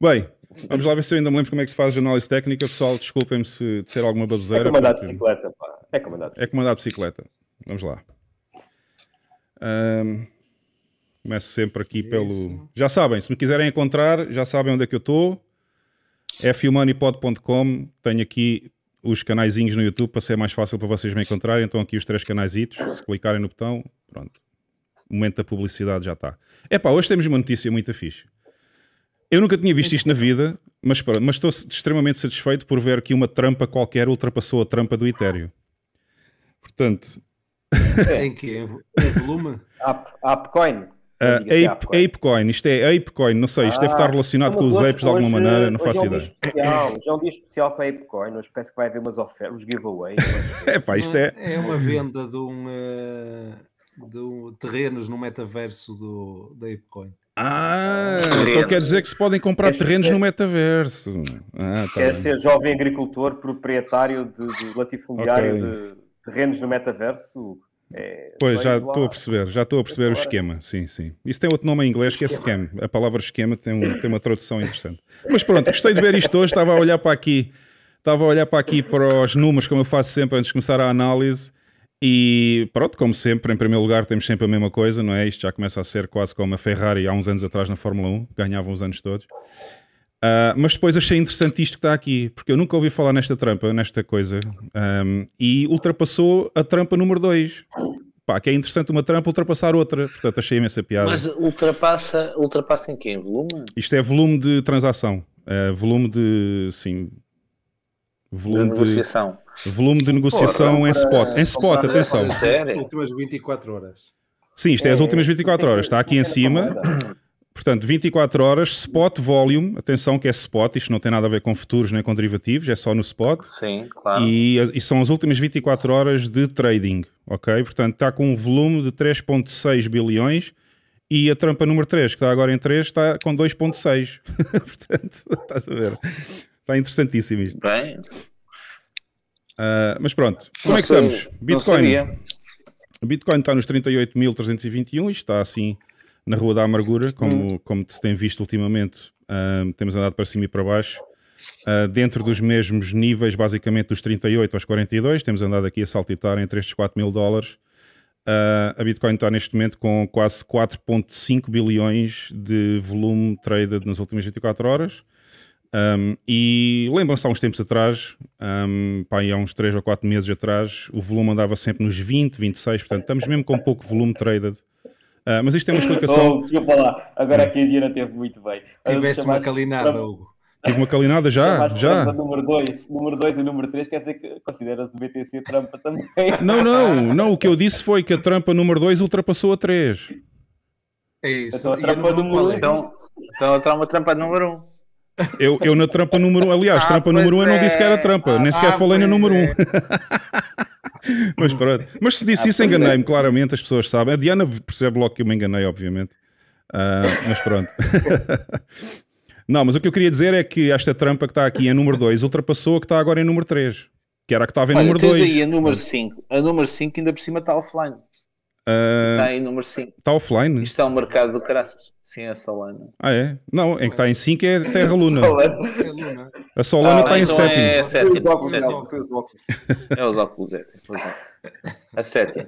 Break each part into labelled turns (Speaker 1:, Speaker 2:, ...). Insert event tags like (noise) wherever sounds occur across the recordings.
Speaker 1: Bem, vamos lá ver se eu ainda me lembro como é que se faz a análise técnica. Pessoal, desculpem-me se disser alguma baboseira. É comandar de bicicleta, pá. É comandar bicicleta. É como de bicicleta. Vamos lá. Um, começo sempre aqui pelo. Já sabem, se me quiserem encontrar, já sabem onde é que eu estou. fumoneypod.com. Tenho aqui os canaisinhos no YouTube para ser mais fácil para vocês me encontrarem. Então aqui os três canaisitos. Se clicarem no botão, pronto momento da publicidade já está. É pá, hoje temos uma notícia muito fixe. Eu nunca tinha visto isto na vida, mas, mas estou extremamente satisfeito por ver que uma trampa qualquer ultrapassou a trampa do Ethereum. Portanto. É. Em que? Em volume? Apecoin. Uh, Ape, Apecoin, isto é Apecoin, não sei, isto ah, deve estar ah, relacionado é com os hoje, apes de alguma maneira, não faço é um ideia. Especial, hoje é um dia especial para Apecoin, hoje parece que vai haver umas ofertas, uns giveaways. é (laughs) pá, isto é. É uma venda de um. Uh de terrenos no metaverso do, da Apecoin. Ah, ah, então quer dizer que se podem comprar Esquece terrenos ser... no metaverso. Ah, tá Quer ser jovem agricultor proprietário de, de latifundiário okay. de terrenos no metaverso? É, pois, já estou a perceber, já estou a perceber o esquema, sim, sim. Isso tem outro nome em inglês que é scheme. A palavra esquema tem, um, tem uma tradução interessante. Mas pronto, gostei de ver isto hoje, estava a olhar para aqui, estava a olhar para aqui para os números, como eu faço sempre antes de começar a análise, e pronto, como sempre, em primeiro lugar, temos sempre a mesma coisa, não é? Isto já começa a ser quase como a Ferrari há uns anos atrás na Fórmula 1, ganhavam os anos todos. Uh, mas depois achei interessante isto que está aqui, porque eu nunca ouvi falar nesta trampa, nesta coisa, um, e ultrapassou a trampa número 2. Pá, que é interessante uma trampa ultrapassar outra, portanto achei imensa piada. Mas ultrapassa, ultrapassa em quem? volume? Isto é volume de transação, é volume de, sim, volume de negociação. Volume de negociação Porra, em é spot. Em é spot, atenção. É as últimas 24 horas. Sim, isto é, é as últimas 24 horas. Está aqui em cima. Portanto, 24 horas, spot volume, atenção que é spot, isto não tem nada a ver com futuros nem com derivativos, é só no spot. Sim, claro. E, e são as últimas 24 horas de trading, ok? Portanto, está com um volume de 3.6 bilhões e a trampa número 3, que está agora em 3, está com 2.6. (laughs) Portanto, estás a ver? Está interessantíssimo isto. Bem, Uh, mas pronto, como não é que sei, estamos? Bitcoin. Bitcoin está nos 38.321 e está assim na rua da amargura, como, hum. como se tem visto ultimamente. Uh, temos andado para cima e para baixo. Uh, dentro dos mesmos níveis, basicamente dos 38 aos 42, temos andado aqui a saltitar entre estes 4 mil dólares. Uh, a Bitcoin está neste momento com quase 4,5 bilhões de volume traded nas últimas 24 horas. Um, e lembram-se há uns tempos atrás, um, pá, há uns 3 ou 4 meses atrás, o volume andava sempre nos 20, 26, portanto estamos mesmo com pouco volume traded. Uh, mas isto tem é uma explicação. Oh, desculpa lá, agora hum. aqui a Diana teve muito bem. Ah, Tiveste uma calinada, para... Hugo. Tive uma calinada já, já. Número 2 número e número 3 quer dizer que consideras o BTC a trampa também. (laughs) Não, não, não, o que eu disse foi que a trampa número 2 ultrapassou a 3. É isso. Então a trampa número 1. É é. então, então a trampa número 1. Um. Eu, eu na trampa número 1, um, aliás, ah, trampa número 1 um, eu não disse que era é. trampa, ah, nem sequer ah, falei no número 1. Um. É. (laughs) mas pronto. Mas se disse ah, isso, é. enganei-me, claramente, as pessoas sabem. A Diana percebe logo que eu me enganei, obviamente. Uh, mas pronto. (laughs) não, mas o que eu queria dizer é que esta trampa que está aqui em número 2 ultrapassou a que está agora em número 3, que era a que estava em Olha, número 2. aí a número 5, a número 5 ainda por cima está offline. Uh, está em número 5. Está offline? Isto é o um mercado do caraças. Sim, a Solana. Ah, é? Não, em é que está em 5 é Terra (laughs) é Luna. A Solana ah, está então em 7. É 7. É os óculos. É os óculos. É, a 7. A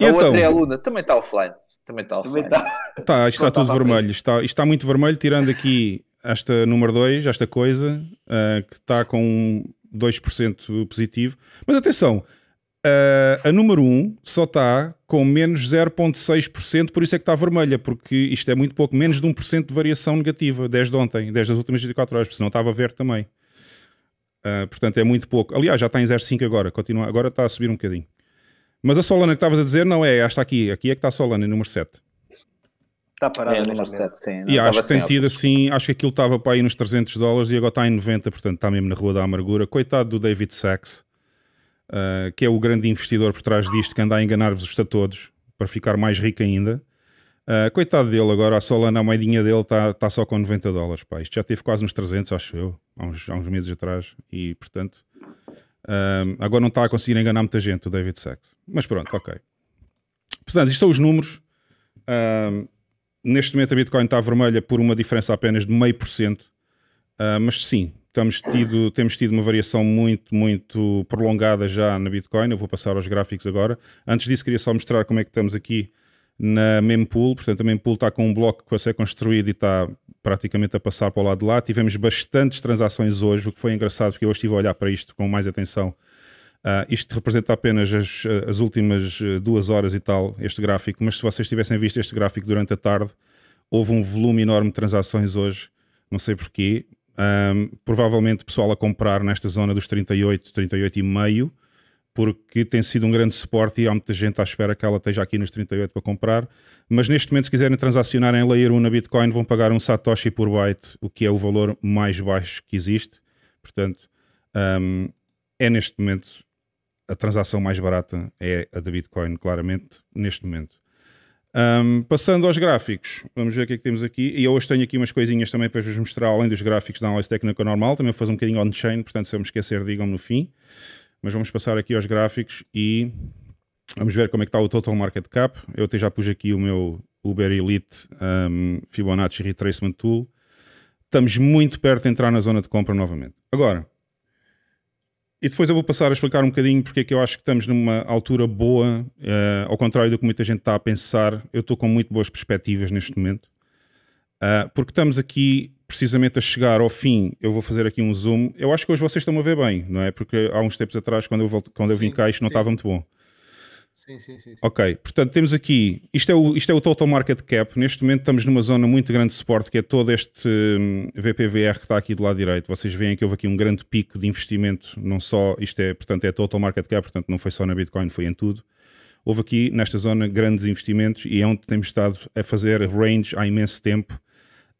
Speaker 1: então? outra é a Luna. Também está offline. Também está offline. Também está. Tá, isto está tá, tudo tá vermelho. Está, isto está muito vermelho, tirando aqui esta número 2, esta coisa, uh, que está com 2% positivo. Mas atenção Uh, a número 1 só está com menos 0,6%, por isso é que está vermelha, porque isto é muito pouco, menos de 1% de variação negativa desde ontem, desde as últimas 24 horas, porque senão estava verde também. Uh, portanto, é muito pouco. Aliás, já está em 0,5 agora, continua, agora está a subir um bocadinho. Mas a Solana que estavas a dizer não é, esta aqui, aqui é que está a Solana, número 7. Está parada é, número 7, sim. E acho que tem tido assim, acho que aquilo estava para aí nos 300 dólares e agora está em 90, portanto está mesmo na rua da amargura. Coitado do David Sachs uh, que é o grande investidor por trás disto, que anda a enganar-vos está todos para ficar mais rico ainda. Uh, coitado dele, agora a Solana, a moedinha dele está tá só com 90 dólares. Pá. Isto já teve quase uns 300, acho eu, há uns, há uns meses atrás. E, portanto, uh, agora não está a conseguir enganar muita gente, o David Sachs. Mas pronto, ok. Portanto, isto são os números. Uh, neste momento a Bitcoin está vermelha por uma diferença apenas de meio por cento. Mas sim, estamos tido, temos tido uma variação muito, muito prolongada já na Bitcoin. Eu vou passar aos gráficos agora. Antes disso, queria só mostrar como é que estamos aqui na mempool. Portanto, a mempool está com um bloco que vai ser construído e está praticamente a passar para o lado de lá. Tivemos bastantes transações hoje, o que foi engraçado, porque eu hoje estive a olhar para isto com mais atenção. Uh, isto representa apenas as, as últimas eh, duas horas e tal, este gráfico, mas se vocês tivessem visto este gráfico durante a tarde, houve um volume enorme de transações hoje, não sei porquê, um, provavelmente pessoal a comprar nesta zona dos 38, 38,5, porque tem sido um grande suporte e há muita gente à espera que ela esteja aqui nos 38 para comprar. Mas neste momento, se quiserem transacionar em Layer 1 na Bitcoin, vão pagar um Satoshi por byte, o que é o valor mais baixo que existe. Portanto, um, é neste momento a transação mais barata é a da Bitcoin, claramente, neste momento. Um, passando aos gráficos, vamos ver o que é que temos aqui. E eu hoje tenho aqui umas coisinhas também para vos mostrar, além dos gráficos da análise técnica normal, também vou fazer um bocadinho on-chain, portanto, se eu me esquecer, digam-me no fim. Mas vamos passar aqui aos gráficos e vamos ver como é que está o total market cap. Eu até já pus aqui o meu Uber Elite um, Fibonacci Retracement Tool. Estamos muito perto de entrar na zona de compra novamente. Agora, e depois eu vou passar a explicar um bocadinho porque é que eu acho que estamos numa altura boa, uh, ao contrário do que muita gente está a pensar, eu estou com muito boas perspectivas neste momento, uh, porque estamos aqui precisamente a chegar ao fim. Eu vou fazer aqui um zoom. Eu acho que hoje vocês estão a ver bem, não é? Porque há uns tempos atrás, quando eu, volto, quando eu vim cá, isto não estava muito bom. Sim, sim, sim, Ok, portanto temos aqui, isto é, o, isto é o total market cap, neste momento estamos numa zona muito grande de suporte que é todo este um, VPVR que está aqui do lado direito, vocês veem que houve aqui um grande pico de investimento, não só, isto é, portanto é total market cap, portanto não foi só na Bitcoin, foi em tudo. Houve aqui nesta zona grandes investimentos e é onde temos estado a fazer range há imenso tempo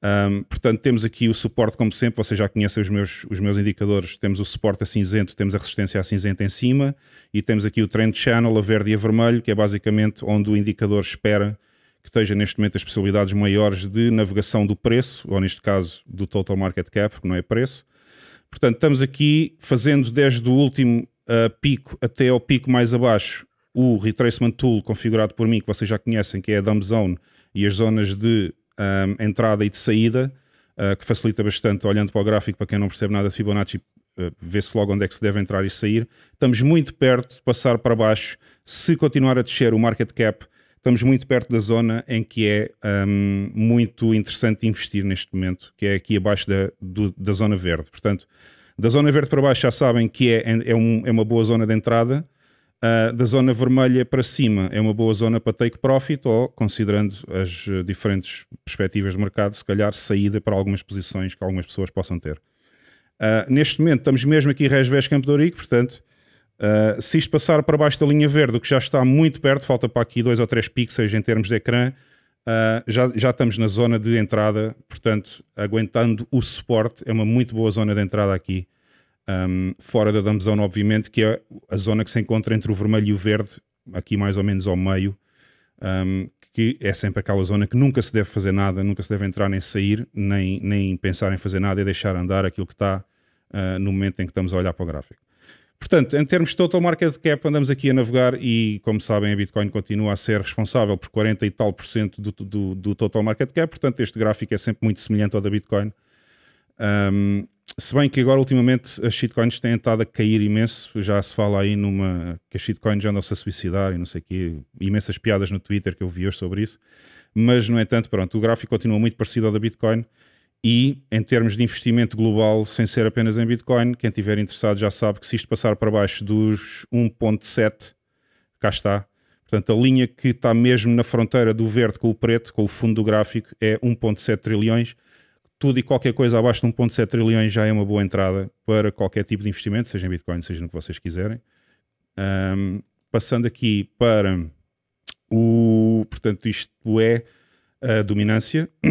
Speaker 1: um, portanto, temos aqui o suporte, como sempre, vocês já conhecem os meus, os meus indicadores. Temos o suporte a cinzento, temos a resistência a cinzento em cima e temos aqui o trend channel a verde e a vermelho, que é basicamente onde o indicador espera que esteja neste momento as possibilidades maiores de navegação do preço, ou neste caso do total market cap, que não é preço. Portanto, estamos aqui fazendo desde o último uh, pico até ao pico mais abaixo o retracement tool configurado por mim, que vocês já conhecem, que é a dumb zone e as zonas de um, entrada e de saída, uh, que facilita bastante, olhando para o gráfico, para quem não percebe nada de Fibonacci, uh, vê-se logo onde é que se deve entrar e sair. Estamos muito perto de passar para baixo. Se continuar a descer o market cap, estamos muito perto da zona em que é um, muito interessante investir neste momento, que é aqui abaixo da, do, da zona verde. Portanto, da zona verde para baixo já sabem que é, é, um, é uma boa zona de entrada Uh, da zona vermelha para cima é uma boa zona para take profit ou, considerando as ah, diferentes perspectivas de mercado, se calhar saída para algumas posições que algumas pessoas possam ter. Uh, neste momento estamos mesmo aqui Resves Campo de portanto, uh, se isto passar para baixo da linha verde, o que já está muito perto, falta para aqui dois ou três pixels em termos de ecrã, uh, já, já estamos na zona de entrada, portanto, aguentando o suporte, é uma muito boa zona de entrada aqui um, fora da dump obviamente, que é a zona que se encontra entre o vermelho e o verde, aqui mais ou menos ao meio, um, que é sempre aquela zona que nunca se deve fazer nada, nunca se deve entrar nem sair, nem, nem pensar em fazer nada e deixar andar aquilo que está uh, no momento em que estamos a olhar para o gráfico. Portanto, em termos de total market cap, andamos aqui a navegar e, como sabem, a Bitcoin continua a ser responsável por 40 e tal por cento do, do, do total market cap, portanto, este gráfico é sempre muito semelhante ao da Bitcoin. Um, se bem que agora ultimamente as shitcoins têm estado a cair imenso, já se fala aí numa que as shitcoins andam-se a suicidar e não sei o quê, imensas piadas no Twitter que eu vi hoje sobre isso, mas no entanto, pronto, o gráfico continua muito parecido ao da Bitcoin e em termos de investimento global, sem ser apenas em Bitcoin, quem tiver interessado já sabe que se isto passar para baixo dos 1.7, cá está, Portanto, a linha que está mesmo na fronteira do verde com o preto, com o fundo do gráfico, é 1,7 trilhões tudo e qualquer coisa abaixo de 1.7 trilhões já é uma boa entrada para qualquer tipo de investimento, seja em Bitcoin, seja no que vocês quiserem. Um, passando aqui para o... Portanto, isto é a dominância. (clears throat)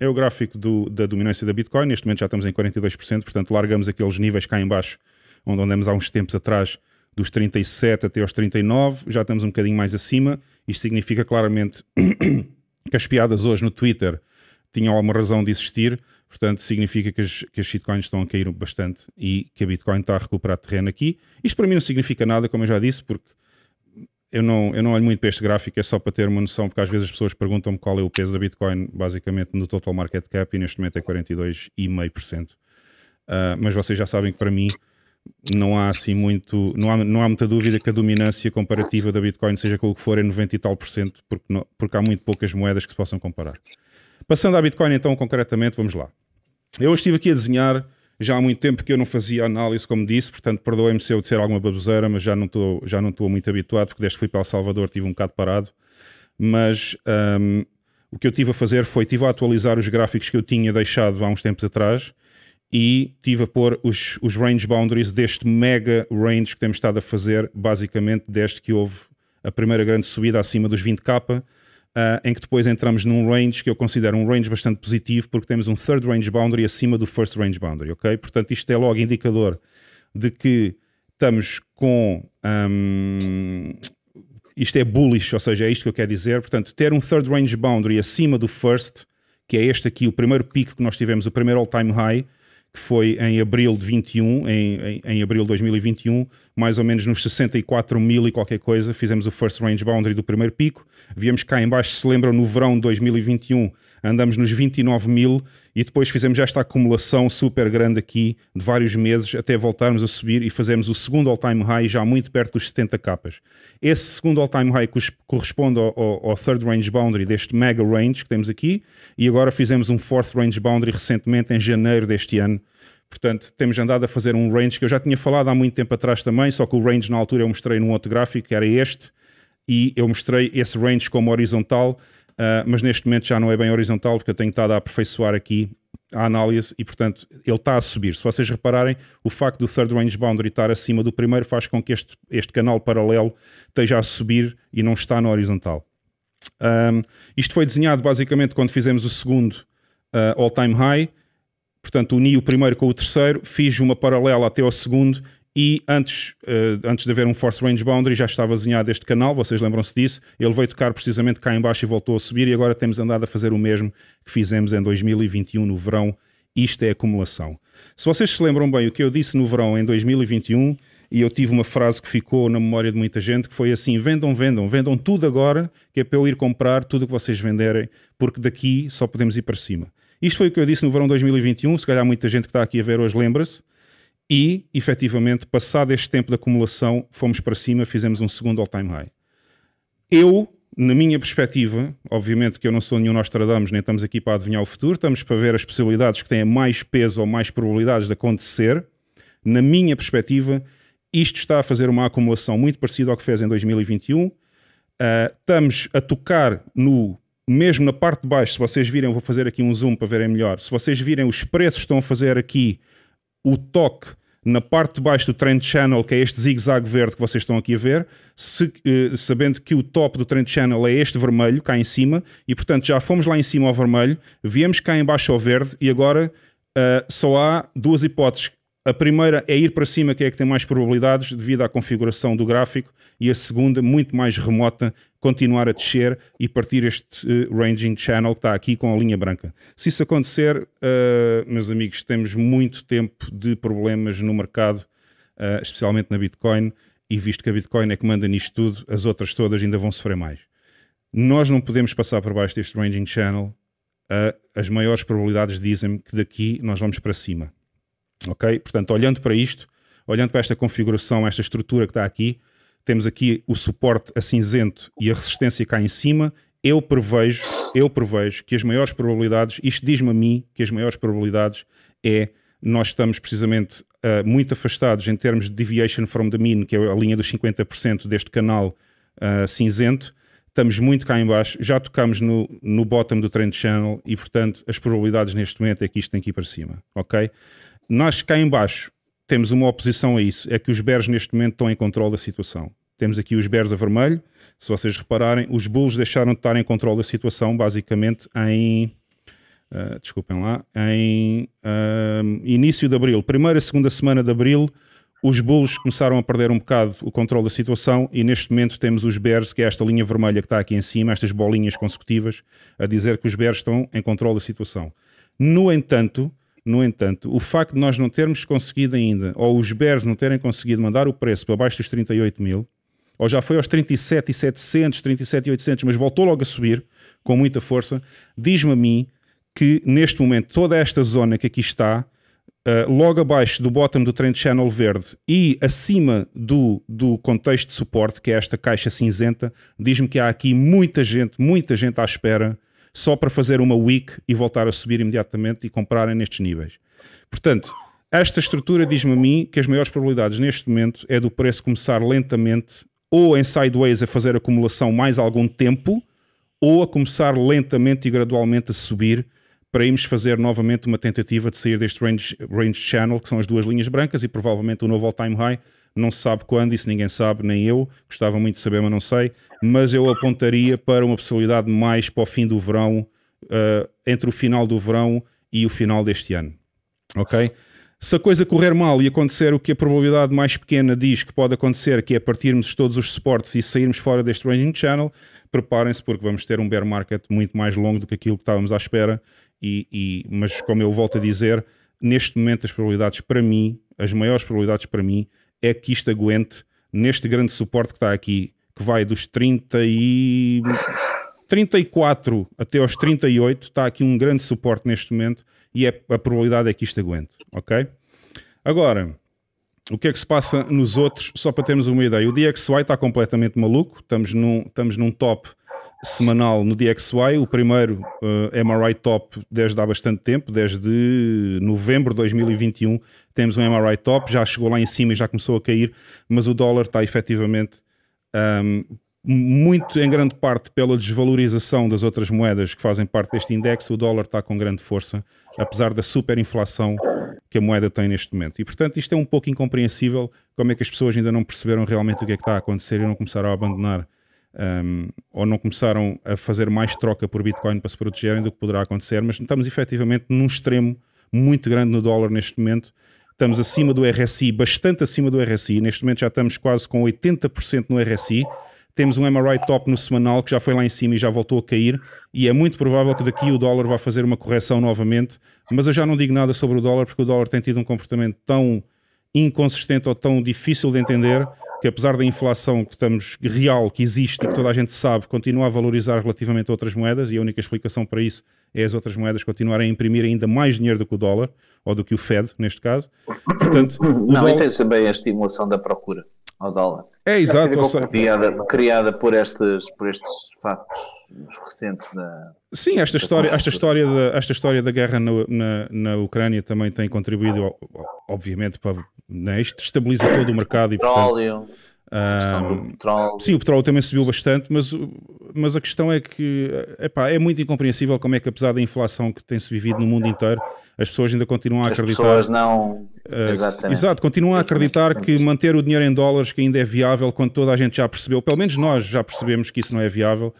Speaker 1: é o gráfico do, da dominância da Bitcoin. Neste momento já estamos em 42%, portanto largamos aqueles níveis cá em baixo, onde andamos há uns tempos atrás, dos 37 até aos 39, já estamos um bocadinho mais acima. Isto significa claramente (clears throat) que as piadas hoje no Twitter tinham alguma razão de existir, portanto significa que as, que as shitcoins estão a cair bastante e que a Bitcoin está a recuperar terreno aqui. Isto para mim não significa nada, como eu já disse, porque eu não, eu não olho muito para este gráfico, é só para ter uma noção, porque às vezes as pessoas perguntam-me qual é o peso da Bitcoin, basicamente no total market cap, e neste momento é 42,5%. Uh, ah, mas vocês já sabem que para mim não há assim muito, não há, não há muita dúvida que a dominância comparativa da Bitcoin, seja com o que for, é 90 e tal por cento, porque, não, porque há muito poucas moedas que se possam comparar. Passando à Bitcoin então concretamente, vamos lá. Eu estive aqui a desenhar já há muito tempo que eu não fazia análise, como disse, portanto perdoem-me se eu disser alguma baboseira, mas já não estou já não estou muito habituado, porque desde que fui para El Salvador tive um bocado parado. Mas um, o que eu tive a fazer foi, tive a atualizar os gráficos que eu tinha deixado há uns tempos atrás e tive a pôr os, os range boundaries deste mega range que temos estado a fazer, basicamente desde que houve a primeira grande subida acima dos 20k, Uh, em que depois entramos num range que eu considero um range bastante positivo, porque temos um third range boundary acima do first range boundary, ok? Portanto, isto é logo indicador de que estamos com. Um, isto é bullish, ou seja, é isto que eu quero dizer. Portanto, ter um third range boundary acima do first, que é este aqui, o primeiro pico que nós tivemos, o primeiro all-time high, que foi em abril de 21, em, em, em, abril de 2021, mais ou menos nos 64 mil e qualquer coisa, fizemos o first range boundary do primeiro pico, viemos cá embaixo, se lembram, no verão de 2021 andamos nos 29 mil e depois fizemos esta acumulação super grande aqui de vários meses até voltarmos a subir e fazemos o segundo all-time high já muito perto dos 70 capas. Esse segundo all-time high corresponde ao, ao, ao, third range boundary deste mega range que temos aqui e agora fizemos um fourth range boundary recentemente em janeiro deste ano. Portanto, temos andado a fazer um range que eu já tinha falado há muito tempo atrás também, só que o range na altura eu mostrei num outro gráfico, que era este, e eu mostrei esse range como horizontal Uh, mas neste momento já não é bem horizontal, porque eu tenho estado a aperfeiçoar aqui a análise e, portanto, ele está a subir. Se vocês repararem, o facto do third range boundary estar acima do primeiro faz com que este, este canal paralelo esteja a subir e não está na horizontal. Um, isto foi desenhado basicamente quando fizemos o segundo uh, all-time high, portanto, uni o primeiro com o terceiro, fiz uma paralela até ao segundo e antes, uh, antes de haver um Force Range Boundary já estava desenhado este canal, vocês lembram-se disso, ele veio tocar precisamente cá embaixo e voltou a subir e agora temos andado a fazer o mesmo que fizemos em 2021 no verão, isto é acumulação. Se vocês se lembram bem o que eu disse no verão em 2021, e eu tive uma frase que ficou na memória de muita gente que foi assim: vendam, vendam, vendam tudo agora, que é para eu ir comprar tudo o que vocês venderem, porque daqui só podemos ir para cima. Isto foi o que eu disse no verão de 2021. Se calhar muita gente que está aqui a ver hoje lembra-se e, efetivamente, passado este tempo de acumulação, fomos para cima, fizemos um segundo all-time high. Eu, na minha perspectiva, obviamente que eu não sou nenhum Nostradamus, nem estamos aqui para adivinhar o futuro, estamos para ver as possibilidades que têm mais peso ou mais probabilidades de acontecer. Na minha perspectiva, isto está a fazer uma acumulação muito parecida ao que fez em 2021. Uh, ah, estamos a tocar no mesmo na parte de baixo, se vocês virem, vou fazer aqui um zoom para verem melhor. Se vocês virem, os preços estão a fazer aqui o toque na parte de baixo do Trend Channel, que é este zigue-zague verde que vocês estão aqui a ver, se, eh, sabendo que o top do Trend Channel é este vermelho, cá em cima, e portanto já fomos lá em cima ao vermelho, viemos cá em baixo ao verde e agora uh, só há duas hipóteses a primeira é ir para cima, que é a que tem mais probabilidades devido à configuração do gráfico, e a segunda, muito mais remota, continuar a descer e partir este uh, ranging channel que está aqui com a linha branca. Se isso acontecer, uh, meus amigos, temos muito tempo de problemas no mercado, uh, especialmente na Bitcoin, e visto que a Bitcoin é que manda nisto tudo, as outras todas ainda vão sofrer mais. Nós não podemos passar por baixo deste ranging channel. as maiores probabilidades dizem que daqui nós vamos para cima Ok? Portanto, olhando para isto, olhando para esta configuração, esta estrutura que está aqui, temos aqui o suporte a cinzento e a resistência cá em cima. Eu prevejo, eu prevejo que as maiores probabilidades, isto diz-me a mim que as maiores probabilidades é nós estamos precisamente uh, muito afastados em termos de deviation from the mean, que é a linha dos 50% deste canal uh, cinzento, estamos muito cá embaixo já tocamos no, no bottom do trend channel e, portanto, as probabilidades neste momento é que isto tem que ir para cima, ok? Nós cá embaixo temos uma oposição a isso, é que os Bears neste momento estão em controle da situação. Temos aqui os Bears a vermelho, se vocês repararem, os Bulls deixaram de estar em controle da situação basicamente em... Uh, desculpem lá, em uh, início de abril, primeira, segunda semana de abril, os Bulls começaram a perder um bocado o controle da situação e neste momento temos os Bears, que é esta linha vermelha que está aqui em cima, estas bolinhas consecutivas, a dizer que os Bears estão em controle da situação. No entanto, no entanto, o facto de nós não termos conseguido ainda, ou os Bears não terem conseguido mandar o preço para baixo dos 38 mil, ou já foi aos 37,700, 37,800, mas voltou logo a subir com muita força, diz-me a mim que neste momento toda esta zona que aqui está, uh, logo abaixo do bottom do trend channel verde e acima do, do contexto de suporte, que é esta caixa cinzenta, diz-me que há aqui muita gente, muita gente à espera só para fazer uma week e voltar a subir imediatamente e comprarem nestes níveis. Portanto, esta estrutura diz-me a mim que as maiores probabilidades neste momento é do preço começar lentamente ou em sideways a fazer acumulação mais algum tempo ou a começar lentamente e gradualmente a subir para irmos fazer novamente uma tentativa de sair deste range, range channel, que são as duas linhas brancas e provavelmente um novo all-time high não se sabe quando, isso ninguém sabe, nem eu, gostava muito de saber, mas não sei, mas eu apontaria para uma possibilidade mais para o fim do verão, uh, entre o final do verão e o final deste ano, ok? Se a coisa correr mal e acontecer o que a probabilidade mais pequena diz que pode acontecer, que é partirmos todos os suportes e sairmos fora deste ranging channel, preparem-se porque vamos ter um bear market muito mais longo do que aquilo que estávamos à espera. E, e, mas como eu volto a dizer, neste momento as probabilidades para mim, as maiores probabilidades para mim, é que isto aguente neste grande suporte que está aqui, que vai dos 30 e 34 até aos 38, está aqui um grande suporte neste momento e é, a probabilidade é que isto aguente, ok? Agora, o que é que se passa nos outros, só para termos uma ideia, o DXY está completamente maluco, estamos num, estamos num top semanal no DXY. O primeiro uh, eh, MRI Top desde há bastante tempo, desde novembro de 2021 temos um MRI Top, já chegou lá em cima e já começou a cair, mas o dólar está efetivamente um, ehm, muito em grande parte pela desvalorização das outras moedas que fazem parte deste index, o dólar está com grande força, apesar da superinflação que a moeda tem neste momento. E portanto, isto é um pouco incompreensível como é que as pessoas ainda não perceberam realmente o que é que está a acontecer e não começaram a abandonar um, ou não começaram a fazer mais troca por Bitcoin para se protegerem do que poderá acontecer, mas estamos efetivamente num extremo muito grande no dólar neste momento. Estamos acima do RSI, bastante acima do RSI. Neste momento já estamos quase com 80% no RSI. Temos um MRI top no semanal que já foi lá em cima e já voltou a cair. E é muito provável que daqui o dólar vá fazer uma correção novamente. Mas eu já não digo nada sobre o dólar porque o dólar tem tido um comportamento tão inconsistente ou tão difícil de entender que apesar da inflação que estamos real, que existe, que toda a gente sabe, continua a valorizar relativamente a outras moedas, e a única explicação para isso é as outras moedas continuarem a imprimir ainda mais dinheiro do que o dólar, ou do que o Fed, neste caso. Portanto, Não, dólar... e tens também a estimulação da procura ao dólar. É exato, ou seja, criada, criada por, estes, por estes factos recentes da. Sim, esta história, esta história da, esta história da guerra na na, na Ucrânia também tem contribuído, obviamente, para né, isto estabiliza todo o mercado e portanto, um, Sim, o petróleo também subiu bastante, mas, mas a questão é que epá, é muito incompreensível como é que, apesar da inflação que tem-se vivido no mundo inteiro, as pessoas ainda continuam a acreditar. As pessoas não. Uh, Exatamente. Exato, continuam a acreditar que manter o dinheiro em dólares que ainda é viável quando toda a gente já percebeu, pelo menos nós já percebemos que isso não é viável.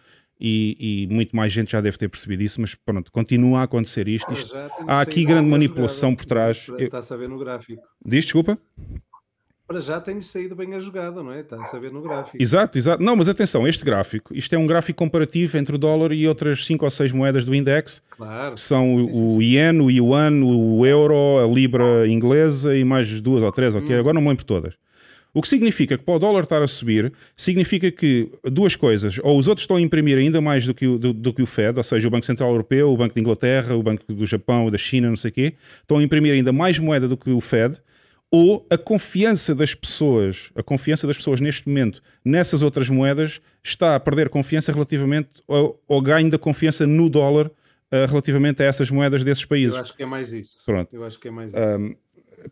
Speaker 1: E, e, muito mais gente já deve ter percebido isso, mas pronto, continua a acontecer isto. isto há aqui grande é manipulação por trás. Está-se a ver no gráfico. Diz, desculpa? para já tem saído bem a jogada, não é? Está a saber no gráfico. Exato, exato. Não, mas atenção, este gráfico, isto é um gráfico comparativo entre o dólar e outras 5 ou 6 moedas do index, claro. que são o, o iene, o yuan, o euro, a libra inglesa e mais duas ou três, ok? Hum. Agora não me lembro todas. O que significa que para o dólar estar a subir, significa que duas coisas, ou os outros estão a imprimir ainda mais do que, o, do, do que o Fed, ou seja, o Banco Central Europeu, o Banco de Inglaterra, o Banco do Japão, da China, não sei o quê, estão a imprimir ainda mais moeda do que o Fed, ou a confiança das pessoas, a confiança das pessoas neste momento nessas outras moedas está a perder confiança relativamente ao, ao ganho da confiança no dólar uh, relativamente a essas moedas desses países. Eu acho que é mais isso. Pronto. Eu acho que é mais isso. Um,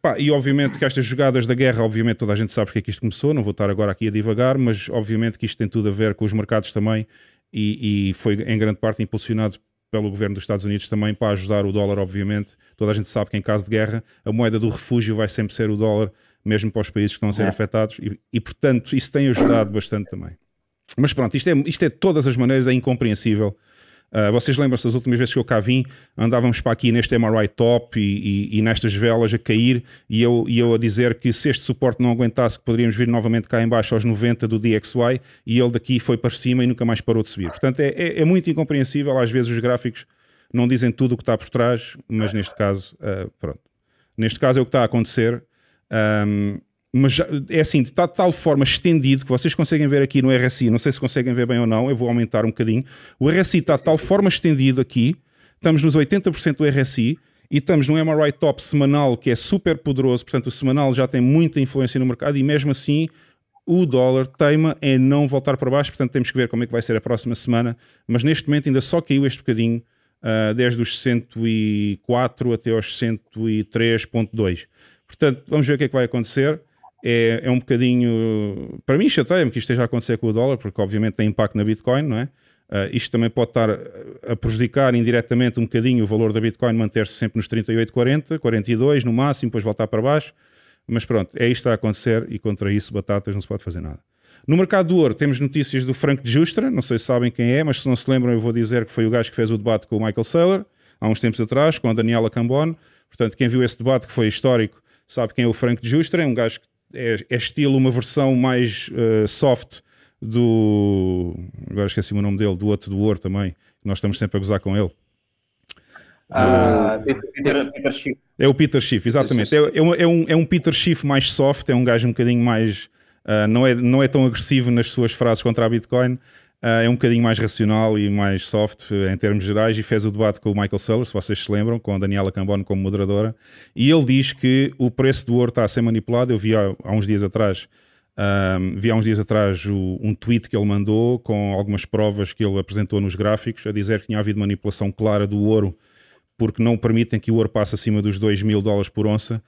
Speaker 1: pá, e obviamente que estas jogadas da guerra, obviamente toda a gente sabe que é que isto começou, não vou estar agora aqui a divagar, mas obviamente que isto tem tudo a ver com os mercados também e, e foi em grande parte impulsionado pelo governo dos Estados Unidos também para ajudar o dólar, obviamente. Toda a gente sabe que em caso de guerra a moeda do refúgio vai sempre ser o dólar, mesmo para os países que estão a ser é. afetados, e, e, portanto isso tem ajudado bastante também. Mas pronto, isto é, isto é de todas as maneiras é incompreensível ah, vocês lembram-se das últimas vezes que eu cá vim, andávamos para aqui neste MRI top e, e, e, nestas velas a cair e eu, e eu a dizer que se este suporte não aguentasse que poderíamos vir novamente cá embaixo aos 90 do DXY e ele daqui foi para cima e nunca mais parou de subir. Portanto, é, é, é muito incompreensível, às vezes os gráficos não dizem tudo o que está por trás, mas neste caso, uh, pronto. Neste caso é o que está a acontecer. Um, mas é assim, está de tal forma estendido que vocês conseguem ver aqui no RSI, não sei se conseguem ver bem ou não, eu vou aumentar um bocadinho. O RSI está de tal forma estendido aqui, estamos nos 80% do RSI e estamos no MRI Top semanal, que é super poderoso, portanto o semanal já tem muita influência no mercado e mesmo assim o dólar teima em não voltar para baixo, portanto temos que ver como é que vai ser a próxima semana, mas neste momento ainda só caiu este bocadinho, uh, desde os 104 até aos 103.2. Portanto, vamos ver o que é que vai acontecer é, é um bocadinho. Para mim, chateia-me que isto esteja a acontecer com o dólar, porque obviamente tem impacto na Bitcoin, não é? Uh, isto também pode estar a prejudicar indiretamente um bocadinho o valor da Bitcoin, manter-se sempre nos 40, 42 no máximo, depois voltar para baixo. Mas pronto, é isto a acontecer e contra isso, batatas, não se pode fazer nada. No mercado do ouro, temos notícias do Frank de Justra, não sei se sabem quem é, mas se não se lembram, eu vou dizer que foi o gajo que fez o debate com o Michael Saylor, há uns tempos atrás, com a Daniela Cambone. Portanto, quem viu esse debate, que foi histórico, sabe quem é o Frank de Justra, é um gajo que é, é estilo uma versão mais uh, soft do. Agora esqueci o nome dele, do outro do War também. Nós estamos sempre a gozar com ele. uh, É o Peter Schiff, exatamente. É, é, é, um, é um Peter Schiff mais soft, é um gajo um bocadinho mais. Uh, não, é, não é tão agressivo nas suas frases contra a Bitcoin, Uh, é um bocadinho mais racional e mais soft eh, em termos gerais e fez o debate com o Michael Sellers, se vocês se lembram, com a Daniela Cambone como moderadora, e ele diz que o preço do ouro está a ser manipulado. Eu vi há, há uns dias atrás, um, vi há uns dias atrás o, um tweet que ele mandou com algumas provas que ele apresentou nos gráficos a dizer que tinha havido manipulação clara do ouro porque não permitem que o ouro passe acima dos 2 mil dólares por onça.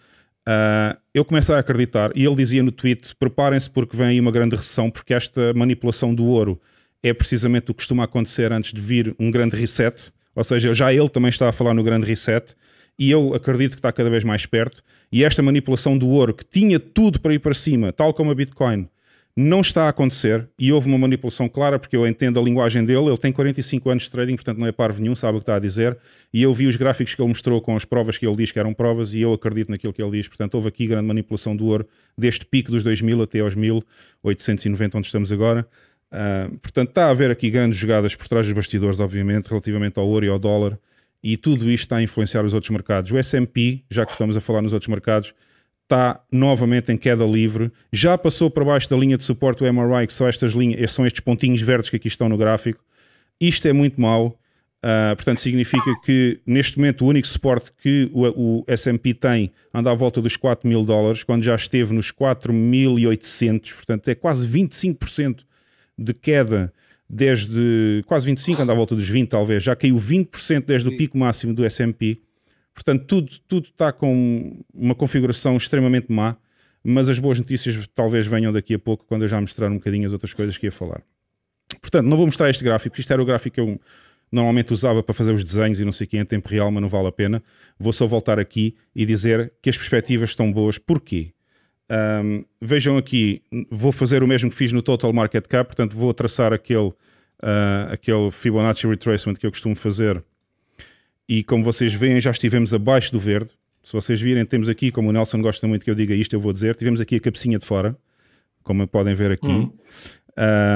Speaker 1: Uh, eu comecei a acreditar, e ele dizia no tweet: preparem-se porque vem aí uma grande recessão, porque esta manipulação do ouro é precisamente o que costuma acontecer antes de vir um grande reset, ou seja, já ele também está a falar no grande reset, e eu acredito que está cada vez mais perto. E esta manipulação do ouro, que tinha tudo para ir para cima, tal como a Bitcoin, não está a acontecer e houve uma manipulação clara, porque eu entendo a linguagem dele. Ele tem 45 anos de trading, portanto não é parvo nenhum, sabe o que está a dizer. E eu vi os gráficos que ele mostrou com as provas que ele diz que eram provas e eu acredito naquilo que ele diz. Portanto, houve aqui grande manipulação do ouro, deste pico dos 2000 até aos 1890, onde estamos agora. Uh, portanto, está a haver aqui grandes jogadas por trás dos bastidores, obviamente, relativamente ao ouro e ao dólar, e tudo isto está a influenciar os outros mercados. O S&P, já que estamos a falar nos outros mercados, está novamente em queda livre, já passou para baixo da linha de suporte o MRI, que são, estas linhas, são estes pontinhos verdes que aqui estão no gráfico. Isto é muito mau, uh, portanto significa que neste momento o único suporte que o, o S&P tem anda à volta dos 4 mil dólares, quando já esteve nos 4.800, portanto é quase 25% de queda desde quase 25, anda à volta dos 20 talvez, já caiu 20% desde o pico máximo do S&P. Portanto, tudo, tudo está com uma configuração extremamente má, mas as boas notícias talvez venham daqui a pouco, quando eu já mostrar um bocadinho as outras coisas que ia falar. Portanto, não vou mostrar este gráfico, isto era o gráfico que eu normalmente usava para fazer os desenhos e não sei o que em tempo real, mas não vale a pena. Vou só voltar aqui e dizer que as perspectivas estão boas. Porquê? Um, vejam aqui, vou fazer o mesmo que fiz no Total Market Cap, portanto vou traçar aquele, uh, aquele Fibonacci Retracement que eu costumo fazer. E como vocês veem, já estivemos abaixo do verde. Se vocês virem, temos aqui, como o Nelson gosta muito que eu diga isto, eu vou dizer, tivemos aqui a cabecinha de fora, como podem ver aqui. Uhum.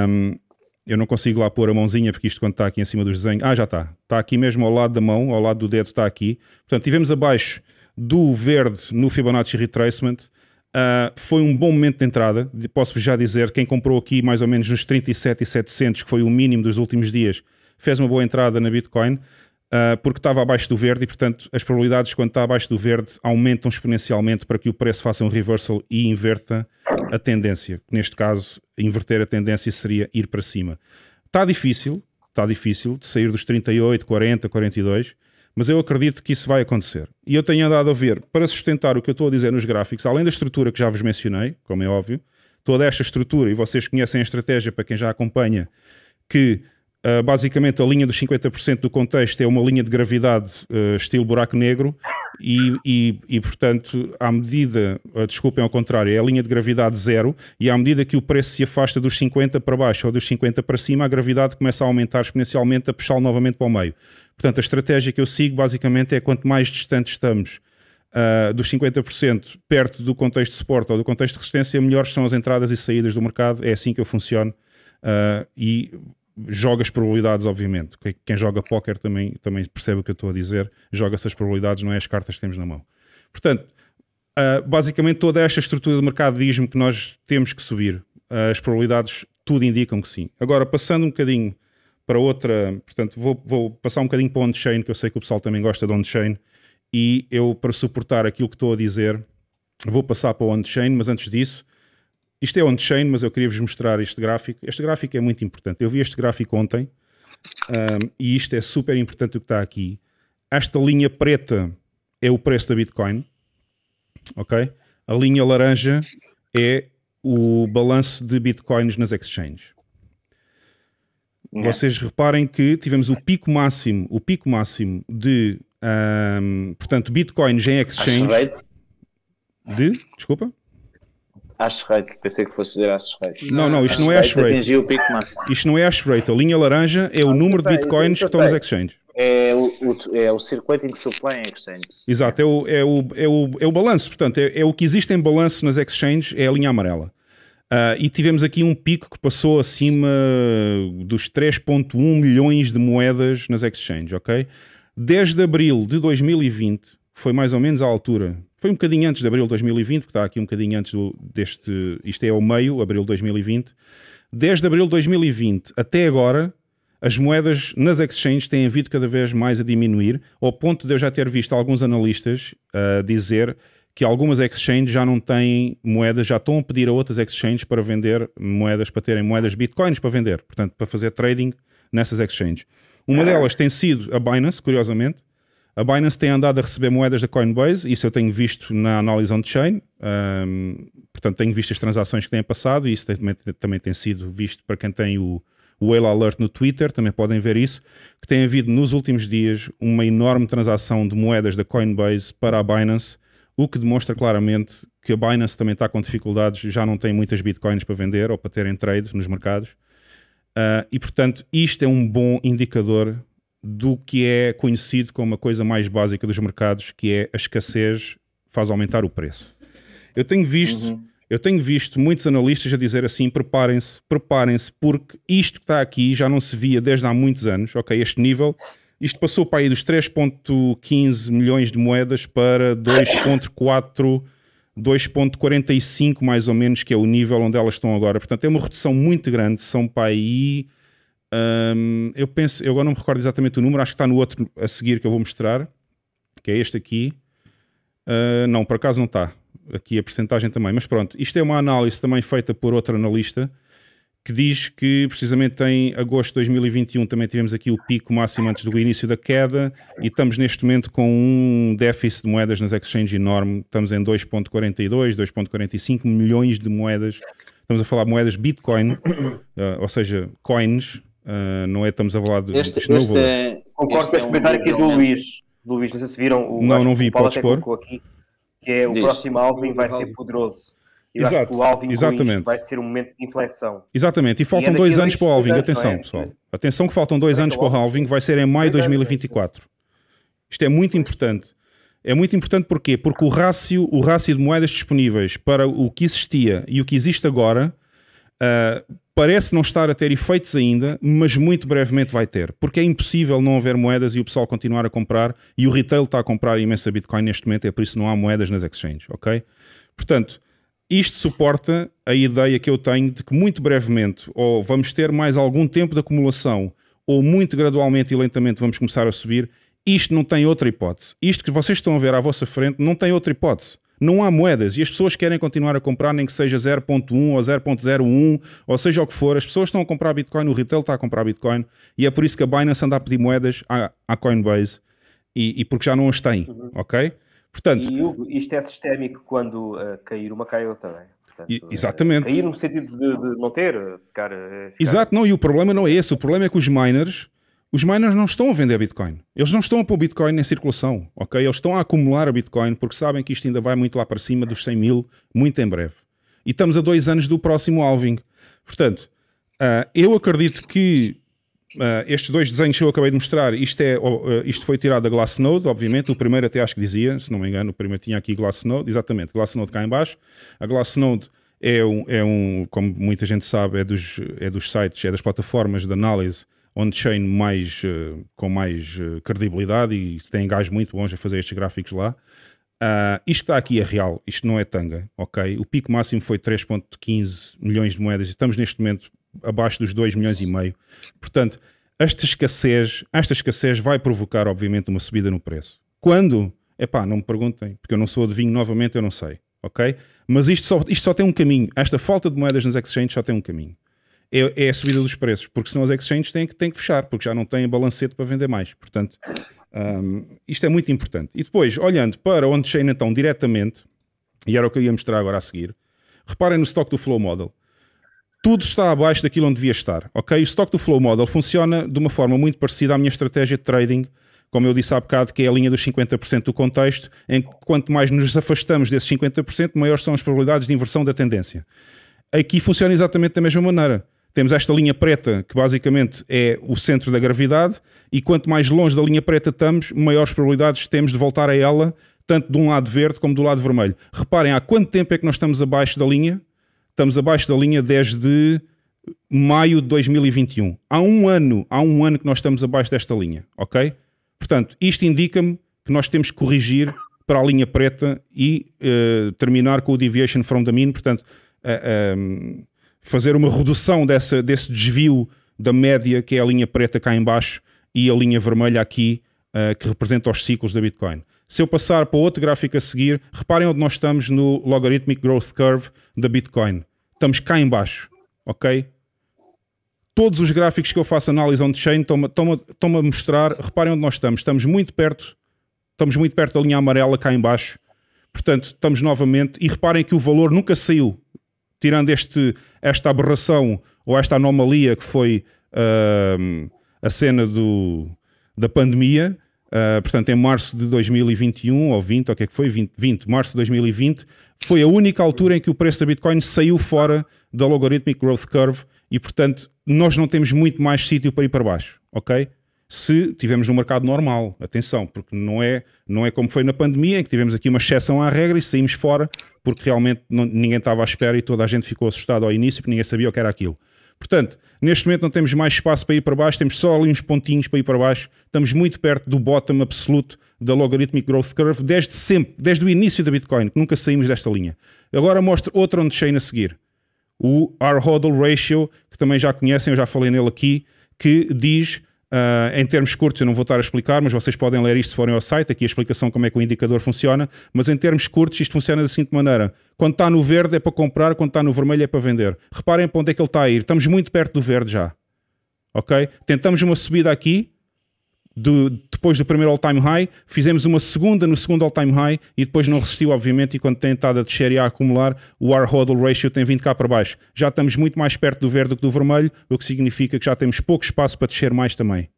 Speaker 1: Um, eu não consigo lá pôr a mãozinha porque isto quando está aqui em cima dos desenhos. Ah, já está. Está aqui mesmo ao lado da mão, ao lado do dedo está aqui. Portanto, tivemos abaixo do verde no Fibonacci Retracement Uh, foi um bom momento de entrada. Posso já dizer, quem comprou aqui mais ou menos nos 37,700, que foi o mínimo dos últimos dias, fez uma boa entrada na Bitcoin, uh, porque estava abaixo do verde e, portanto, as probabilidades quando está abaixo do verde aumentam exponencialmente para que o preço faça um reversal e inverta a tendência. Neste caso, inverter a tendência seria ir para cima. Está difícil, está difícil de sair dos 38, 40, 42. Mas eu acredito que isso vai acontecer. E eu tenho andado a ver, para sustentar o que eu estou a dizer nos gráficos, além da estrutura que já vos mencionei, como é óbvio, toda esta estrutura, e vocês conhecem a estratégia para quem já acompanha, que ah, basicamente a linha dos 50% do contexto é uma linha de gravidade ah, estilo buraco negro, e, e, e, portanto, à medida, ah, desculpem ao contrário, é a linha de gravidade zero, e à medida que o preço se afasta dos 50 para baixo ou dos 50 para cima, a gravidade começa a aumentar exponencialmente, a puxá-lo novamente para o meio. Portanto, a estratégia que eu sigo basicamente é quanto mais distante estamos uh, dos 50% perto do contexto de suporte ou do contexto de resistência, melhores são as entradas e saídas do mercado. É assim que eu funciono. Uh, e joga as probabilidades, obviamente. Quem joga póquer também, também percebe o que eu estou a dizer. Joga-se as probabilidades, não é as cartas que temos na mão. Portanto, uh, basicamente toda esta estrutura de mercado diz-me que nós temos que subir. Uh, as probabilidades tudo indicam que sim. Agora, passando um bocadinho para outra, portanto, vou, vou passar um bocadinho para o on-chain, que eu sei que o pessoal também gosta de on-chain, e eu, para suportar aquilo que estou a dizer, vou passar para o on-chain, mas antes disso, isto é on-chain, mas eu queria vos mostrar este gráfico. Este gráfico é muito importante. Eu vi este gráfico ontem um, e isto é super importante o que está aqui. Esta linha preta é o preço da Bitcoin, ok? A linha laranja é o balanço de Bitcoins nas exchanges. Uhum. Vocês reparem que tivemos o pico máximo, o pico máximo de, um, portanto, Bitcoins em exchange de, desculpa? Ash rate, pensei que fosse dizer ash rate. Não, não, isto não é ash rate. o pico máximo. Isto não é ash rate. A linha laranja é o ah, número sei, de bitcoins que estão nos exchanges. É o, o, é o circuito em que supõe a exchange. Exato, é o, é o, é o, é o balanço. Portanto, é, é o que existe em balanço nas exchanges, é a linha amarela. Uh, e tivemos aqui um pico que passou acima dos 3,1 milhões de moedas nas exchanges, ok? Desde de abril de 2020 foi mais ou menos a altura foi um bocadinho antes de abril de 2020, que está aqui um bocadinho antes do, deste. Isto é o meio, abril de 2020. desde abril de 2020 até agora, as moedas nas exchanges têm vindo cada vez mais a diminuir, ao ponto de eu já ter visto alguns analistas uh, dizer que algumas exchanges já não têm moedas, já estão a pedir a outras exchanges para vender moedas, para terem moedas bitcoins para vender, portanto, para fazer trading nessas exchanges. Uma ah. delas tem sido a Binance, curiosamente, a Binance tem andado a receber moedas da Coinbase, isso eu tenho visto na análise on-chain, um, portanto tenho visto as transações que têm passado e isso também, também tem sido visto para quem tem o, o Whale Alert no Twitter, também podem ver isso, que tem havido nos últimos dias uma enorme transação de moedas da Coinbase para a Binance, o que demonstra claramente que a Binance também está com dificuldades, já não tem muitas bitcoins para vender ou para ter em trade nos mercados. Uh, e portanto, isto é um bom indicador do que é conhecido como a coisa mais básica dos mercados, que é a escassez faz aumentar o preço. Eu tenho visto, uhum. eu tenho visto muitos analistas a dizer assim, preparem-se, preparem-se, porque isto que está aqui já não se via desde há muitos anos, ok, este nível, isto passou para aí dos 3.15 milhões de moedas para 2.4 2.45 mais ou menos, que é o nível onde elas estão agora. Portanto, é uma redução muito grande, são para aí um, eu penso, eu agora não me recordo exatamente o número, acho que está no outro a seguir que eu vou mostrar, que é este aqui. Uh, não, por acaso não está. Aqui a percentagem também, mas pronto. Isto é uma análise também feita por outro analista que diz que precisamente em agosto de 2021 também tivemos aqui o pico máximo antes do início da queda e estamos neste momento com um déficit de moedas nas exchanges enorme. Estamos em 2.42, 2.45 milhões de moedas. Estamos a falar de moedas Bitcoin, (coughs) ah, ou seja, coins, Uh, não é, estamos a falar de. Este, este novo, é, concordo com este é um comentário aqui do Luís. Luís, não sei se viram. O, não, não vi, Aqui, que é Diz. o próximo Alvin vai ser poderoso. Eu Exato, exatamente. vai ser um momento de inflexão. Exatamente, e faltam e é dois anos para o Alvin, atenção é? pessoal. Atenção que faltam dois é anos para o Alvin, vai ser em maio de 2024. Isto é muito importante. É muito importante porquê? Porque o rácio, o rácio de moedas disponíveis para o que existia e o que existe agora, uh, parece não estar a ter efeitos ainda, mas muito brevemente vai ter, porque é impossível não haver moedas e o pessoal continuar a comprar e o retail está a comprar imensa Bitcoin neste momento, é por isso não há moedas nas exchanges, ok? Portanto, isto suporta a ideia que eu tenho de que muito brevemente ou vamos ter mais algum tempo de acumulação ou muito gradualmente e lentamente vamos começar a subir. Isto não tem outra hipótese. Isto que vocês estão a ver à vossa frente não tem outra hipótese não há moedas e as pessoas querem continuar a comprar, nem que seja 0.1 ou 0.01, ou seja o que for. As pessoas estão a comprar Bitcoin, o retail está a comprar Bitcoin e é por isso que a Binance anda a pedir moedas à, à Coinbase e, e, porque já não as tem, uhum. ok? Portanto, e Hugo, isto é sistémico quando uh, cair uma cai outra também. Portanto, exatamente. É, cair no sentido de, de não ter, ficar, eh, ficar, Exato, não, e o problema não é esse. O problema é que os miners os miners não estão a vender Bitcoin. Eles não estão a pôr Bitcoin em circulação, ok? Eles estão a acumular a Bitcoin porque sabem que isto ainda vai muito lá para cima dos 100 mil, muito em breve. E estamos a dois anos do próximo alving. Portanto, uh, eu acredito que Uh, estes dois desenhos que eu acabei de mostrar, isto, é, uh, isto foi tirado da Glassnode, obviamente. O primeiro até acho que dizia, se não me engano, o primeiro tinha aqui Glassnode, exatamente, Glassnode cá em baixo. A Glassnode é um, é um como muita gente sabe, é dos, é dos sites, é das plataformas de análise on-chain mais, eh, com mais eh, credibilidade e têm gajos muito bons a fazer estes gráficos lá. Uh, isto que está aqui é real, isto não é tanga, ok? O pico máximo foi 3,15 milhões de moedas e estamos neste momento abaixo dos 2 milhões e meio. Portanto, esta escassez, esta escassez vai provocar, obviamente, uma subida no preço. Quando? Epá, não me perguntem, porque eu não sou adivinho novamente, eu não sei, ok? Mas isto só, isto só tem um caminho. Esta falta de moedas nas exchanges só tem um caminho é, é, a subida dos preços, porque senão as exchanges têm que, têm que fechar, porque já não têm balancete para vender mais. Portanto, um, isto é muito importante. E depois, olhando para onde chega então diretamente, e era o que eu ia mostrar agora a seguir, reparem no stock do Flow Model. Tudo está abaixo daquilo onde devia estar, ok? O stock do Flow Model funciona de uma forma muito parecida à minha estratégia de trading, como eu disse há bocado, que é a linha dos 50% do contexto, em que quanto mais nos afastamos desses 50%, maiores são as probabilidades de inversão da tendência. Aqui funciona exatamente da mesma maneira temos esta linha preta que basicamente é o centro da gravidade, e quanto mais longe da linha preta estamos, maiores probabilidades temos de voltar a ela, tanto de um lado verde como do lado vermelho. Reparem há quanto tempo é que nós estamos abaixo da linha? Estamos abaixo da linha desde maio de 2021. Há um ano, há um ano que nós estamos abaixo desta linha, ok? Portanto, isto indica-me que nós temos que corrigir para a linha preta e uh, terminar com o deviation from the mean, portanto, uh, eh, um, eh, fazer uma redução dessa, desse desvio da média, que é a linha preta cá embaixo e a linha vermelha aqui, uh, que representa os ciclos da Bitcoin. Se eu passar para outro gráfico a seguir, reparem onde nós estamos no Logarithmic Growth Curve da Bitcoin. Estamos cá embaixo, ok? Todos os gráficos que eu faço análise on-chain estão-me a mostrar, reparem onde nós estamos, estamos muito perto, estamos muito perto da linha amarela cá embaixo. Portanto, estamos novamente, e reparem que o valor nunca saiu, tirando este, esta aberração ou esta anomalia que foi uh, a cena do, da pandemia, uh, portanto, em março de 2021 ou 20, ou o que é que foi? 20, 20, março de 2020, foi a única altura em que o preço da Bitcoin saiu fora da Logarithmic Growth Curve e, portanto, nós não temos muito mais sítio para ir para baixo, ok? se tivemos um mercado normal, atenção, porque não é, não é como foi na pandemia, em que tivemos aqui uma exceção à regra e saímos fora porque realmente não, ninguém estava à espera e toda a gente ficou assustada ao início porque ninguém sabia o que era aquilo. Portanto, neste momento não temos mais espaço para ir para baixo, temos só ali uns pontinhos para ir para baixo, estamos muito perto do bottom absoluto da Logarithmic Growth Curve desde sempre, desde o início da Bitcoin, que nunca saímos desta linha. Agora mostro outro on-chain a seguir, o R-HODL Ratio, que também já conhecem, eu já falei nele aqui, que diz Uh, em termos curtos, eu não vou estar a explicar, mas vocês podem ler isto se forem ao site, aqui a explicação como é que o indicador funciona. Mas em termos curtos, isto funciona da seguinte maneira: quando está no verde é para comprar, quando está no vermelho é para vender. Reparem para onde é que ele está a ir. Estamos muito perto do verde já. Ok? Tentamos uma subida aqui, do, depois do primeiro all-time high, fizemos uma segunda no segundo all-time high e depois não resistiu, obviamente, e quando tem estado a descer e a acumular, o r hodl ratio tem vindo cá para baixo. Já estamos muito mais perto do verde do que do vermelho, o que significa que já temos pouco espaço para descer mais também.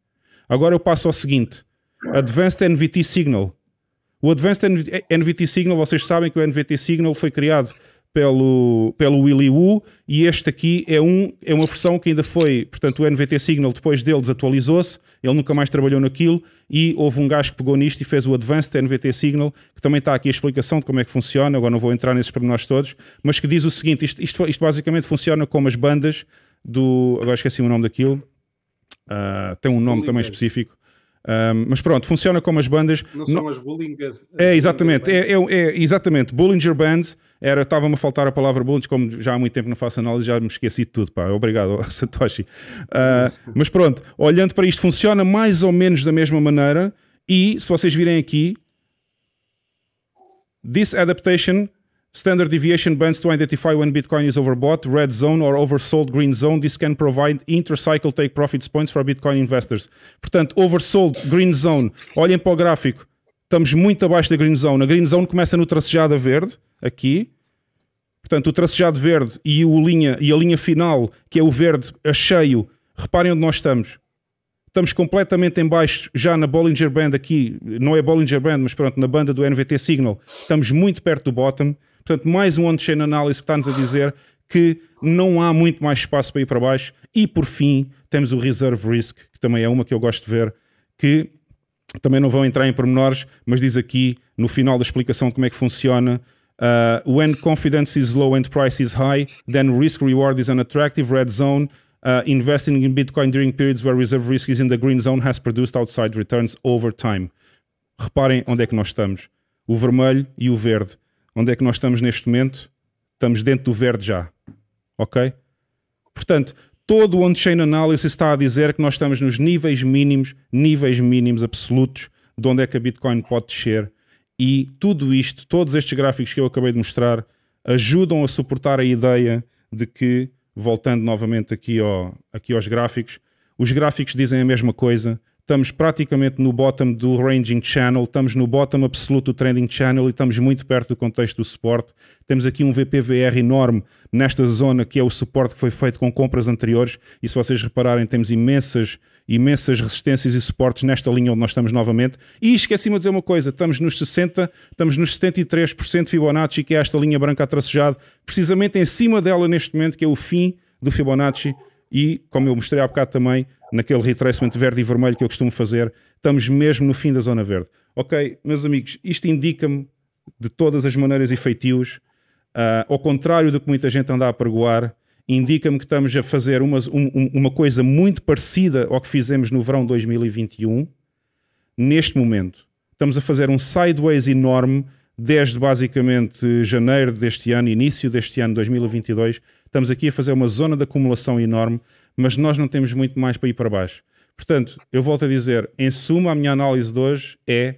Speaker 1: Agora eu passo ao seguinte, Advanced NVT Signal. O Advanced NVT Signal, vocês sabem que o NVT Signal foi criado pelo, pelo Willy Woo e este aqui é, um, é uma versão que ainda foi, portanto, o NVT Signal depois dele desatualizou-se, ele nunca mais trabalhou naquilo e houve um gajo que pegou nisto e fez o Advanced NVT Signal, que também está aqui a explicação de como é que funciona, agora não vou entrar nesses pormenores todos, mas que diz o seguinte, isto, isto, isto basicamente funciona como as bandas do, agora esqueci o nome daquilo, uh, tem um nome também específico, um, mas pronto, funciona como as bandas. Não, são as Bullinger eh, É, exatamente. É, é, é, exatamente. Bullinger Bands. Era, estava-me a faltar a palavra Bullinger, como já há muito tempo não faço análise, já me esqueci de tudo. Pá. Obrigado, (laughs) Satoshi. Uh, mas pronto, olhando para isto, funciona mais ou menos da mesma maneira. E se vocês virem aqui, This Adaptation Standard deviation bands to identify when Bitcoin is overbought, red zone or oversold green zone. This can provide intercycle take profits points for Bitcoin investors. Portanto, oversold, green zone. Olhem para o gráfico. Estamos muito abaixo da green zone. A green zone começa no tracejado verde, aqui. Portanto, o tracejado verde e, o linha, e a linha final, que é o verde a cheio. Reparem onde nós estamos. Estamos completamente em baixo, já na Bollinger Band aqui. Não é Bollinger Band, mas pronto, na banda do NVT Signal. Estamos muito perto do bottom. Portanto, mais um on-chain análise que está-nos a dizer que não há muito mais espaço para ir para baixo. E por fim, temos o reserve risk, que também é uma que eu gosto de ver, que também não vão entrar em pormenores, mas diz aqui no final da explicação como é que funciona. Uh, when confidence is low and price is high, then risk reward is an attractive red zone. Uh, investing in Bitcoin during periods where reserve risk is in the green zone has produced outside returns over time. Reparem onde é que nós estamos: o vermelho e o verde. Onde é que nós estamos neste momento? Estamos dentro do verde já. Ok? Portanto, todo o on-chain analysis está a dizer que nós estamos nos níveis mínimos, níveis mínimos absolutos, de onde é que a Bitcoin pode descer. E tudo isto, todos estes gráficos que eu acabei de mostrar, ajudam a suportar a ideia de que, voltando novamente aqui, ao, aqui aos gráficos, os gráficos dizem a mesma coisa, estamos praticamente no bottom do Ranging Channel, estamos no bottom absoluto do Trending Channel e estamos muito perto do contexto do suporte. Temos aqui um VPVR enorme nesta zona que é o suporte que foi feito com compras anteriores e se vocês repararem temos imensas, imensas resistências e suportes nesta linha onde nós estamos novamente. E esqueci-me de dizer uma coisa, estamos nos 60, estamos nos 73% Fibonacci que é esta linha branca a tracejado, precisamente em cima dela neste momento que é o fim do Fibonacci e como eu mostrei há bocado também, naquele retracement verde e vermelho que eu costumo fazer, estamos mesmo no fim da zona verde. Ok, meus amigos, isto indica-me de todas as maneiras e feitios, uh, ao contrário do que muita gente anda a pergoar, indica-me que estamos a fazer uma, um, uma coisa muito parecida ao que fizemos no verão 2021, neste momento. Estamos a fazer um sideways enorme desde basicamente janeiro deste ano, início deste ano 2022. Estamos aqui a fazer uma zona de acumulação enorme mas nós não temos muito mais para ir para baixo. Portanto, eu volto a dizer, em suma, a minha análise de hoje é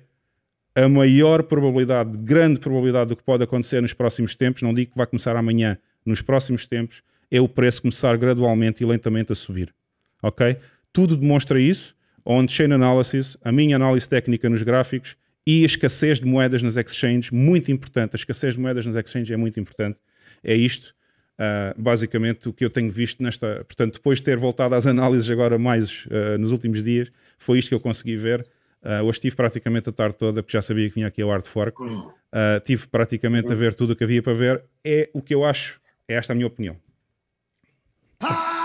Speaker 1: a maior probabilidade, grande probabilidade do que pode acontecer nos próximos tempos, não digo que vai começar amanhã, nos próximos tempos, é o preço começar gradualmente e lentamente a subir. Ok? Tudo demonstra isso. On-chain analysis, a minha análise técnica nos gráficos e a escassez de moedas nas exchanges, muito importante. A escassez de moedas nas exchanges é muito importante. É isto. Uh, basicamente o que eu tenho visto nesta. Portanto, depois de ter voltado às análises agora mais uh, nos últimos dias, foi isto que eu consegui ver. Uh, hoje estive praticamente a tarde toda, porque já sabia que vinha aqui ao Hard Fork. Uh, hum. tive praticamente a hum. ver tudo o que havia para ver. É o que eu acho, é esta a minha opinião. Ah!